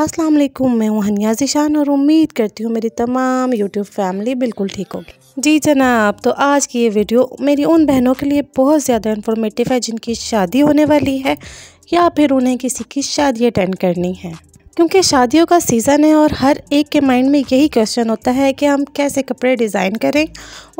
अस्सलाम वालेकुम मैं हूँ हनिया जिशान और उम्मीद करती हूँ मेरी तमाम यूट्यूब फैमिली बिल्कुल ठीक होगी जी जनाब तो आज की ये वीडियो मेरी उन बहनों के लिए बहुत ज़्यादा इन्फॉर्मेटिव है जिनकी शादी होने वाली है या फिर उन्हें किसी की शादी अटेंड करनी है क्योंकि शादियों का सीज़न है और हर एक के माइंड में यही क्वेश्चन होता है कि हम कैसे कपड़े डिज़ाइन करें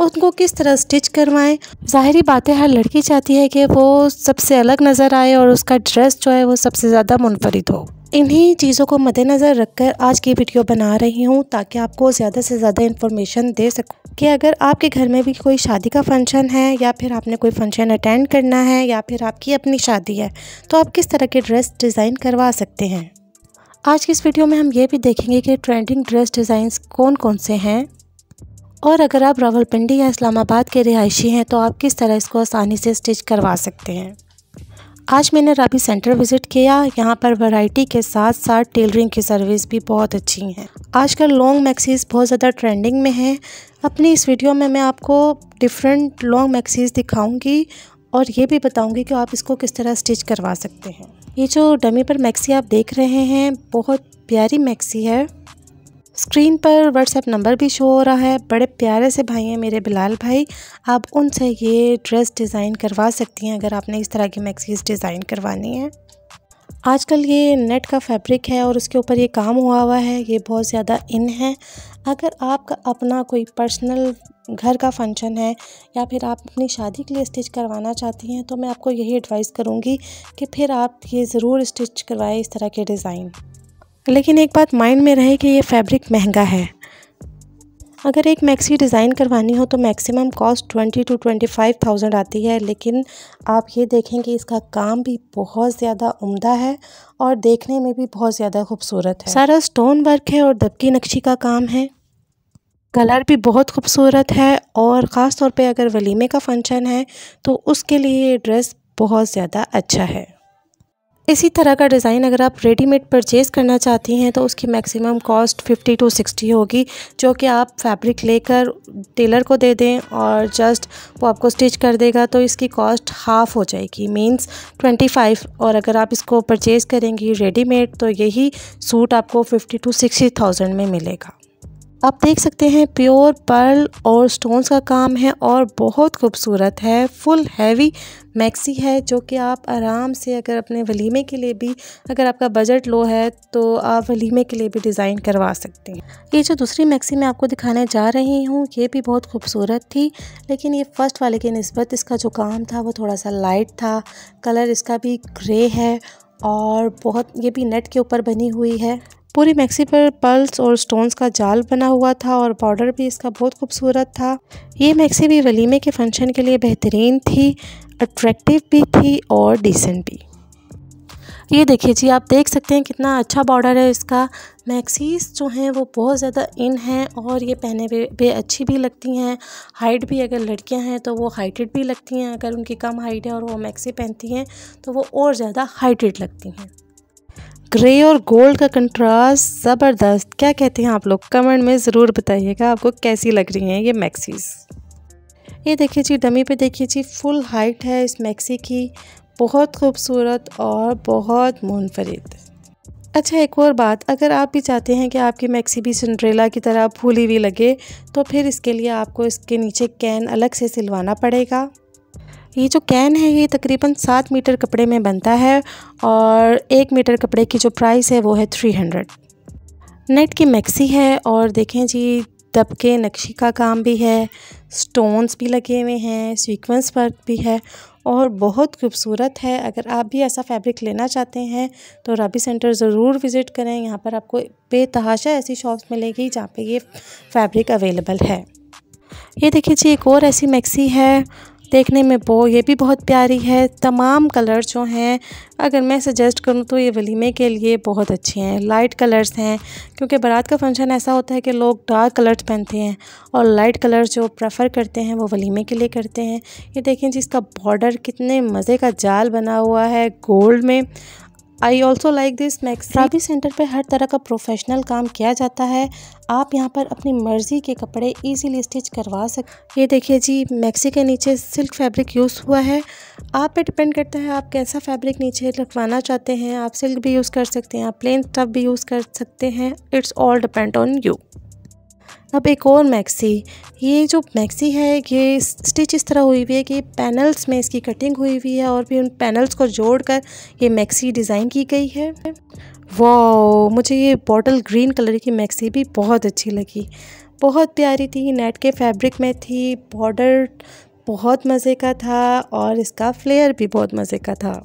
उनको किस तरह स्टिच करवाएं ज़ाहरी बात है हर लड़की चाहती है कि वो सबसे अलग नज़र आए और उसका ड्रेस जो है वो सबसे ज़्यादा मुनफरद हो इन्हीं चीज़ों को मद्देनज़र रखकर आज की वीडियो बना रही हूँ ताकि आपको ज़्यादा से ज़्यादा इन्फॉर्मेशन दे सकूँ कि अगर आपके घर में भी कोई शादी का फंक्शन है या फिर आपने कोई फंक्शन अटेंड करना है या फिर आपकी अपनी शादी है तो आप किस तरह के ड्रेस डिज़ाइन करवा सकते हैं आज की इस वीडियो में हम ये भी देखेंगे कि ट्रेंडिंग ड्रेस डिज़ाइंस कौन कौन से हैं और अगर आप रावलपिंडी या इस्लामाबाद के रिहायशी हैं तो आप किस तरह इसको आसानी से स्टिच करवा सकते हैं आज मैंने राबी सेंटर विज़िट किया यहाँ पर वैरायटी के साथ साथ टेलरिंग की सर्विस भी बहुत अच्छी हैं आजकल लॉन्ग मैक्सीज़ बहुत ज़्यादा ट्रेंडिंग में हैं अपनी इस वीडियो में मैं आपको डिफरेंट लॉन्ग मैक्सीज़ दिखाऊंगी और ये भी बताऊंगी कि आप इसको किस तरह स्टिच करवा सकते हैं ये जो डमी पर मैक्सी आप देख रहे हैं बहुत प्यारी मैक्सी है स्क्रीन पर व्हाट्सएप नंबर भी शो हो रहा है बड़े प्यारे से भाई हैं मेरे बिलाल भाई आप उनसे ये ड्रेस डिज़ाइन करवा सकती हैं अगर आपने इस तरह की मैक्सीज डिज़ाइन करवानी है आजकल ये नेट का फैब्रिक है और उसके ऊपर ये काम हुआ हुआ है ये बहुत ज़्यादा इन है अगर आपका अपना कोई पर्सनल घर का फंक्शन है या फिर आप अपनी शादी के लिए स्टिच करवाना चाहती हैं तो मैं आपको यही एडवाइस करूँगी कि फिर आप ये ज़रूर स्टिच करवाएं इस तरह के डिज़ाइन लेकिन एक बात माइंड में रहे कि ये फैब्रिक महंगा है अगर एक मैक्सी डिज़ाइन करवानी हो तो maximum cost twenty two twenty five thousand आती है लेकिन आप ये देखें कि इसका काम भी बहुत ज़्यादा उम्दा है और देखने में भी बहुत ज़्यादा खूबसूरत है सारा स्टोन वर्क है और दबकी नक्शी का काम है कलर भी बहुत खूबसूरत है और ख़ास तौर पे अगर वलीमे का फंक्शन है तो उसके लिए ये ड्रेस बहुत ज़्यादा अच्छा है इसी तरह का डिज़ाइन अगर आप रेडीमेड परचेज़ करना चाहती हैं तो उसकी मैक्सिमम कॉस्ट 50 टू 60 होगी जो कि आप फैब्रिक लेकर टेलर को दे दें और जस्ट वो आपको स्टिच कर देगा तो इसकी कॉस्ट हाफ़ हो जाएगी मींस 25 और अगर आप इसको परचेज़ करेंगी रेडीमेड तो यही सूट आपको 50 टू 60 थाउजेंड में मिलेगा आप देख सकते हैं प्योर पर्ल और स्टोन्स का काम है और बहुत खूबसूरत है फुल हैवी मैक्सी है जो कि आप आराम से अगर अपने वलीमे के लिए भी अगर आपका बजट लो है तो आप वलीमे के लिए भी डिज़ाइन करवा सकते हैं ये जो दूसरी मैक्सी मैं आपको दिखाने जा रही हूँ ये भी बहुत खूबसूरत थी लेकिन ये फ़र्स्ट वाले की नस्बत इसका जो काम था वो थोड़ा सा लाइट था कलर इसका भी ग्रे है और बहुत ये भी नेट के ऊपर बनी हुई है पूरी मैक्सी पर पर्ल्स और स्टोन्स का जाल बना हुआ था और बॉर्डर भी इसका बहुत खूबसूरत था ये मैक्सी भी वलीमे के फंक्शन के लिए बेहतरीन थी अट्रैक्टिव भी थी और डिसेंट भी ये देखिए जी आप देख सकते हैं कितना अच्छा बॉर्डर है इसका मैक्सीज जो हैं वो बहुत ज़्यादा इन हैं और ये पहने पे, पे अच्छी भी लगती हैं हाइट भी अगर लड़कियां हैं तो वो हाइटेड भी लगती हैं अगर उनकी कम हाइट है और वो मैक्सी पहनती हैं तो वो और ज़्यादा हाइटेड लगती हैं ग्रे और गोल्ड का कंट्रास्ट ज़बरदस्त क्या कहते हैं आप लोग कमेंट में ज़रूर बताइएगा आपको कैसी लग रही हैं ये मैक्सीज़ ये देखिए जी डमी पे देखिए जी फुल हाइट है इस मैक्सी की बहुत खूबसूरत और बहुत मुनफरद अच्छा एक और बात अगर आप भी चाहते हैं कि आपकी मैक्सी भी सिंड्रेला की तरह फूली हुई लगे तो फिर इसके लिए आपको इसके नीचे कैन अलग से सिलवाना पड़ेगा ये जो कैन है ये तकरीबन सात मीटर कपड़े में बनता है और एक मीटर कपड़े की जो प्राइस है वो है थ्री हंड्रेड नेट की मैक्सी है और देखें जी दबके के नक्शी का काम भी है स्टोन्स भी लगे हुए हैं सीक्वेंस वर्क भी है और बहुत खूबसूरत है अगर आप भी ऐसा फैब्रिक लेना चाहते हैं तो रबी सेंटर ज़रूर विज़िट करें यहाँ पर आपको बेतहाशा ऐसी शॉप्स मिलेगी जहाँ पे ये फैब्रिक अवेलेबल है ये देखिए जी एक और ऐसी मैक्सी है देखने में बो ये भी बहुत प्यारी है तमाम कलर जो हैं अगर मैं सजेस्ट करूँ तो ये वलीमे के लिए बहुत अच्छे हैं लाइट कलर्स हैं क्योंकि बारात का फंक्शन ऐसा होता है कि लोग डार्क कलर्स पहनते हैं और लाइट कलर जो प्रेफर करते हैं वो वलीमे के लिए करते हैं ये देखें जी इसका बॉर्डर कितने मज़े का जाल बना हुआ है गोल्ड में I also like this Max राबी सेंटर पर हर तरह का प्रोफेशनल काम किया जाता है आप यहाँ पर अपनी मर्ज़ी के कपड़े ईजिली स्टिच करवा सक ये देखिए जी मैक्सी के नीचे सिल्क फैब्रिक यूज़ हुआ है आप पे डिपेंड करता है आप कैसा फैब्रिक नीचे रखवाना चाहते हैं आप सिल्क भी यूज़ कर सकते हैं आप प्लेन स्टफ भी यूज़ कर सकते हैं it's all depend on you अब एक और मैक्सी ये जो मैक्सी है ये स्टिच इस तरह हुई हुई है कि पैनल्स में इसकी कटिंग हुई हुई है और फिर उन पैनल्स को जोड़कर ये मैक्सी डिज़ाइन की गई है वो मुझे ये बॉटल ग्रीन कलर की मैक्सी भी बहुत अच्छी लगी बहुत प्यारी थी नेट के फैब्रिक में थी बॉर्डर बहुत मज़े का था और इसका फ्लेयर भी बहुत मज़े का था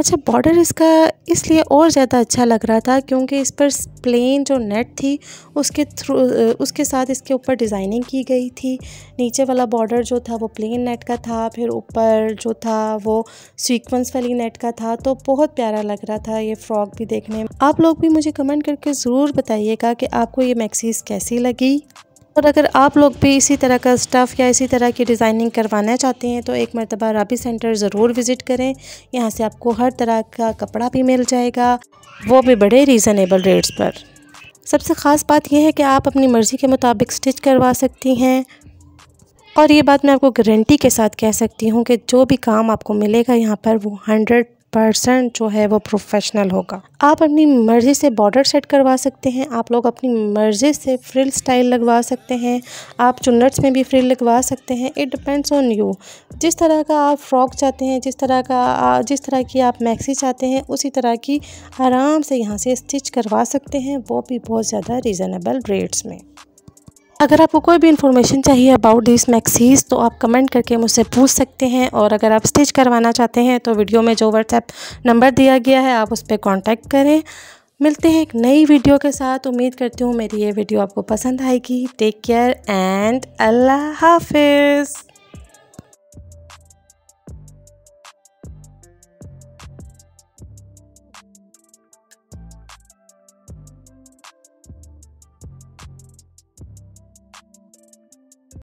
अच्छा बॉर्डर इसका इसलिए और ज़्यादा अच्छा लग रहा था क्योंकि इस पर प्लेन जो नेट थी उसके थ्रू उसके साथ इसके ऊपर डिज़ाइनिंग की गई थी नीचे वाला बॉर्डर जो था वो प्लेन नेट का था फिर ऊपर जो था वो सीक्वेंस वाली नेट का था तो बहुत प्यारा लग रहा था ये फ्रॉक भी देखने में आप लोग भी मुझे कमेंट करके ज़रूर बताइएगा कि आपको ये मैक्सीज़ कैसी लगी और अगर आप लोग भी इसी तरह का स्टफ़ या इसी तरह की डिज़ाइनिंग करवाना चाहते हैं तो एक मरतबा राबी सेंटर ज़रूर विज़िट करें यहाँ से आपको हर तरह का कपड़ा भी मिल जाएगा वो भी बड़े रीज़नेबल रेट्स पर सबसे ख़ास बात यह है कि आप अपनी मर्ज़ी के मुताबिक स्टिच करवा सकती हैं और ये बात मैं आपको गारंटी के साथ कह सकती हूँ कि जो भी काम आपको मिलेगा यहाँ पर वो हंड्रेड पर्सन जो है वो प्रोफेशनल होगा आप अपनी मर्ज़ी से बॉर्डर सेट करवा सकते हैं आप लोग अपनी मर्ज़ी से फ्रिल स्टाइल लगवा सकते हैं आप चुनट्स में भी फ्रिल लगवा सकते हैं इट डिपेंड्स ऑन यू जिस तरह का आप फ्रॉक चाहते हैं जिस तरह का जिस तरह की आप मैक्सी चाहते हैं उसी तरह की आराम से यहाँ से स्टिच करवा सकते हैं वो भी बहुत ज़्यादा रिजनेबल रेट्स में अगर आपको कोई भी इन्फॉर्मेशन चाहिए अबाउट दिस मैक्सीज़ तो आप कमेंट करके मुझसे पूछ सकते हैं और अगर आप स्टिच करवाना चाहते हैं तो वीडियो में जो व्हाट्सएप नंबर दिया गया है आप उस पर कॉन्टैक्ट करें मिलते हैं एक नई वीडियो के साथ उम्मीद करती हूँ मेरी ये वीडियो आपको पसंद आएगी टेक केयर एंड अल्लाह हाफिज़